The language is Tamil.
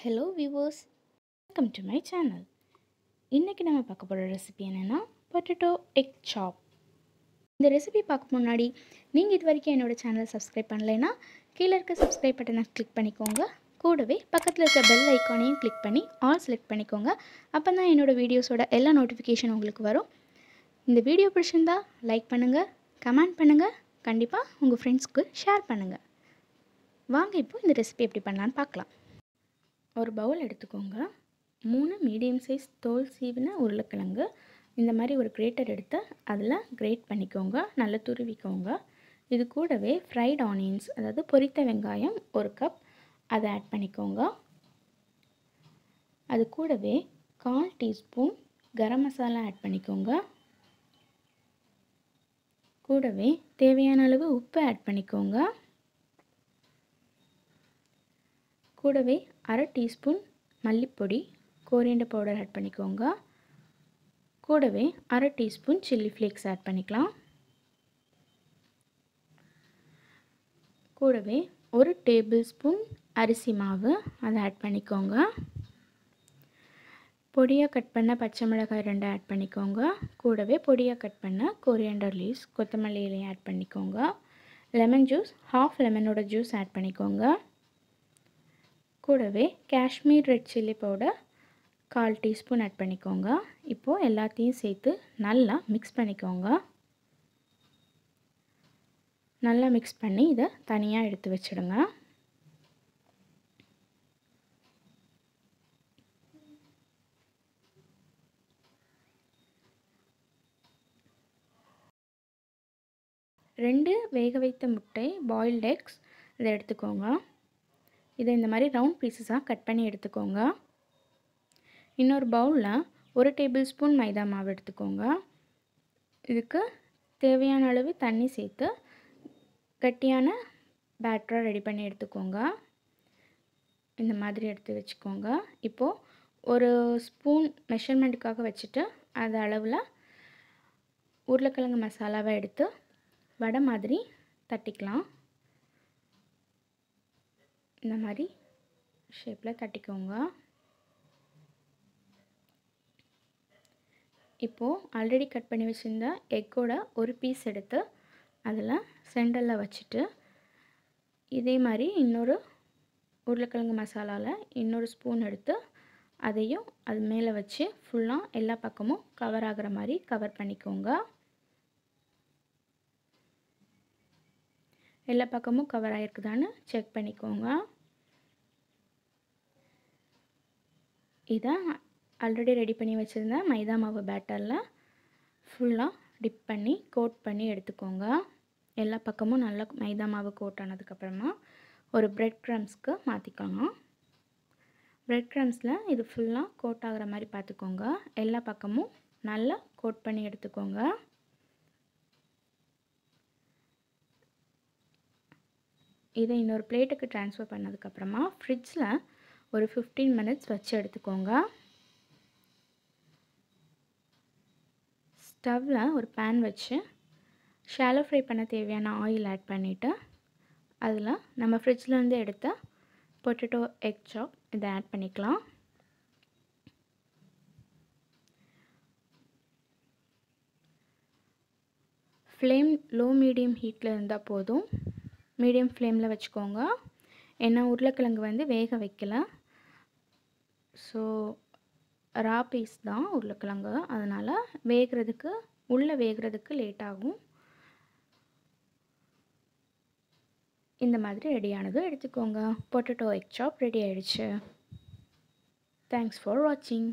ஹலோ விவோஸ் வெல்கம் டு மை சேனல் இன்றைக்கி நம்ம பார்க்க போகிற ரெசிபி என்னென்னா பொட்டேட்டோ எக் சாப் இந்த ரெசிபி பார்க்க முன்னாடி நீங்கள் இது வரைக்கும் என்னோடய சேனல் சப்ஸ்கிரைப் பண்ணலைன்னா கீழே இருக்க சப்ஸ்கிரைப் பட்டனை கிளிக் பண்ணிக்கோங்க கூடவே பக்கத்தில் இருக்க பெல் ஐக்கானையும் கிளிக் பண்ணி ஆல் செலக்ட் பண்ணிக்கோங்க அப்போ தான் என்னோடய வீடியோஸோட எல்லா நோட்டிஃபிகேஷன் உங்களுக்கு வரும் இந்த வீடியோ பிடிச்சிருந்தா லைக் பண்ணுங்கள் கமெண்ட் பண்ணுங்கள் கண்டிப்பாக உங்கள் ஃப்ரெண்ட்ஸ்க்கு ஷேர் பண்ணுங்கள் வாங்க இப்போது இந்த ரெசிபி எப்படி பண்ணலான்னு பார்க்கலாம் ஒரு பவுல் எடுத்துக்கோங்க மூணு மீடியம் சைஸ் தோல் சீவின உருளைக்கிழங்கு இந்த மாதிரி ஒரு கிரேட்டர் எடுத்து அதில் கிரேட் பண்ணிக்கோங்க நல்லா துருவிக்கோங்க இது கூடவே ஃப்ரைட் ஆனியன்ஸ் அதாவது பொரித்த வெங்காயம் ஒரு கப் அதை ஆட் பண்ணிக்கோங்க அது கூடவே கால் டீஸ்பூன் கரம் மசாலா ஆட் பண்ணிக்கோங்க கூடவே தேவையான அளவு உப்பு ஆட் பண்ணிக்கோங்க கூடவே அரை டீஸ்பூன் மல்லிப்பொடி கோரியண்டர் பவுடர் ஆட் பண்ணிக்கோங்க கூடவே அரை டீஸ்பூன் சில்லி ஃப்ளேக்ஸ் ஆட் பண்ணிக்கலாம் கூடவே ஒரு டேபிள் ஸ்பூன் அரிசி மாவு அதை ஆட் பண்ணிக்கோங்க பொடியாக கட் பண்ண பச்சை மிளகாய் ரெண்டு ஆட் பண்ணிக்கோங்க கூடவே பொடியாக கட் பண்ண கொரியாண்டர் லீவ்ஸ் கொத்தமல்லி இலையும் ஆட் பண்ணிக்கோங்க லெமன் ஜூஸ் ஹாஃப் லெமனோட ஜூஸ் ஆட் பண்ணிக்கோங்க கூடவே காஷ்மீர் ரெட் சில்லி பவுடர் கால் டீஸ்பூன் ஆட் பண்ணிக்கோங்க இப்போது எல்லாத்தையும் சேர்த்து நல்லா மிக்ஸ் பண்ணிக்கோங்க நல்லா மிக்ஸ் பண்ணி இதை தனியாக எடுத்து வச்சுடுங்க ரெண்டு வேக வைத்த முட்டை பாயில்டு எக்ஸ் இதை எடுத்துக்கோங்க இதை இந்த மாதிரி ரவுண்ட் பீசஸாக கட் பண்ணி எடுத்துக்கோங்க இன்னொரு பவுலில் ஒரு டேபிள் ஸ்பூன் மைதா மாவு எடுத்துக்கோங்க இதுக்கு தேவையான அளவு தண்ணி சேர்த்து கட்டியான பேட்டராக ரெடி பண்ணி எடுத்துக்கோங்க இந்த மாதிரி எடுத்து வச்சுக்கோங்க இப்போது ஒரு ஸ்பூன் மெஷர்மெண்ட்டுக்காக வச்சுட்டு அது அளவில் உருளைக்கிழங்கு மசாலாவை எடுத்து வடை மாதிரி தட்டிக்கலாம் இந்த மாதிரி ஷேப்பில் தட்டிக்கோங்க இப்போது ஆல்ரெடி கட் பண்ணி வச்சுருந்த எக்கோட ஒரு பீஸ் எடுத்து அதில் சென்டரில் வச்சுட்டு இதே மாதிரி இன்னொரு உருளைக்கிழங்கு மசாலாவில் இன்னொரு ஸ்பூன் எடுத்து அதையும் அது மேலே வச்சு ஃபுல்லாக எல்லா பக்கமும் கவர் ஆகிற மாதிரி கவர் பண்ணிக்கோங்க எல்லா பக்கமும் கவர் ஆகிருக்குதான்னு செக் பண்ணிக்கோங்க இதான் ஆல்ரெடி ரெடி பண்ணி வச்சுருந்த மைதா மாவு பேட்டரில் ஃபுல்லாக டிப் பண்ணி கோட் பண்ணி எடுத்துக்கோங்க எல்லா பக்கமும் நல்லா மைதா மாவு கோட் ஆனதுக்கப்புறமா ஒரு ப்ரெட் க்ரம்ஸ்க்கு மாற்றிக்கோங்க ப்ரெட் க்ரம்ஸில் இது ஃபுல்லாக கோட் ஆகிற மாதிரி பார்த்துக்கோங்க எல்லா பக்கமும் நல்லா கோட் பண்ணி எடுத்துக்கோங்க இதை இன்னொரு பிளேட்டுக்கு ட்ரான்ஸ்ஃபர் பண்ணதுக்கப்புறமா ஃப்ரிட்ஜில் ஒரு ஃபிஃப்டீன் மினிட்ஸ் வச்சு எடுத்துக்கோங்க ஸ்டவ்வில் ஒரு பேன் வச்சு ஷாலோ ஃப்ரை பண்ண தேவையான ஆயில் ஆட் பண்ணிவிட்டு அதில் நம்ம ஃப்ரிட்ஜ்லேருந்து எடுத்த பொட்டேட்டோ எக் சாப் இதை ஆட் பண்ணிக்கலாம் ஃப்ளேம் லோ மீடியம் ஹீட்டில் இருந்தால் போதும் மீடியம் ஃப்ளேமில் வச்சுக்கோங்க ஏன்னா உருளைக்கிழங்கு வந்து வேக வைக்கல ஸோ ரா பீஸ் தான் உருளைக்கிழங்கு அதனால் வேகிறதுக்கு உள்ளே வேகிறதுக்கு லேட் ஆகும் இந்த மாதிரி ரெடியானதும் எடுத்துக்கோங்க பொட்டேட்டோ எக் சாப் ரெடி ஆகிடுச்சு தேங்க்ஸ் ஃபார் வாட்சிங்